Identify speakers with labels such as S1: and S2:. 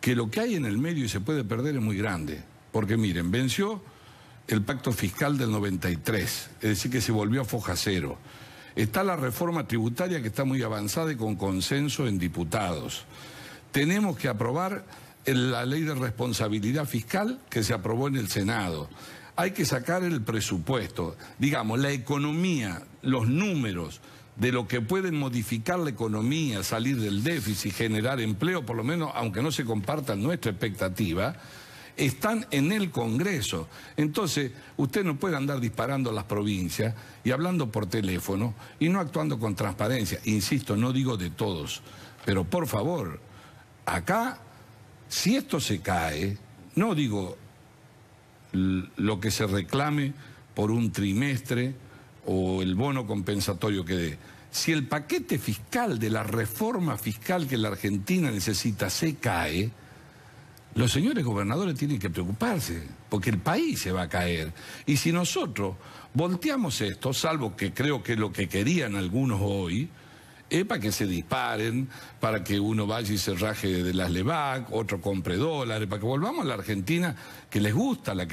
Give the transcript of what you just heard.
S1: que lo que hay en el medio y se puede perder es muy grande. Porque miren, venció el pacto fiscal del 93, es decir, que se volvió a foja cero. Está la reforma tributaria que está muy avanzada y con consenso en diputados. Tenemos que aprobar la ley de responsabilidad fiscal que se aprobó en el Senado. Hay que sacar el presupuesto, digamos, la economía, los números, de lo que pueden modificar la economía, salir del déficit, generar empleo, por lo menos aunque no se compartan nuestra expectativa, están en el Congreso. Entonces, usted no puede andar disparando a las provincias y hablando por teléfono y no actuando con transparencia. Insisto, no digo de todos, pero por favor, acá, si esto se cae, no digo lo que se reclame por un trimestre, o el bono compensatorio que dé. Si el paquete fiscal de la reforma fiscal que la Argentina necesita se cae, los señores gobernadores tienen que preocuparse, porque el país se va a caer. Y si nosotros volteamos esto, salvo que creo que lo que querían algunos hoy, es para que se disparen, para que uno vaya y se raje de las LEVAC, otro compre dólares, para que volvamos a la Argentina que les gusta la que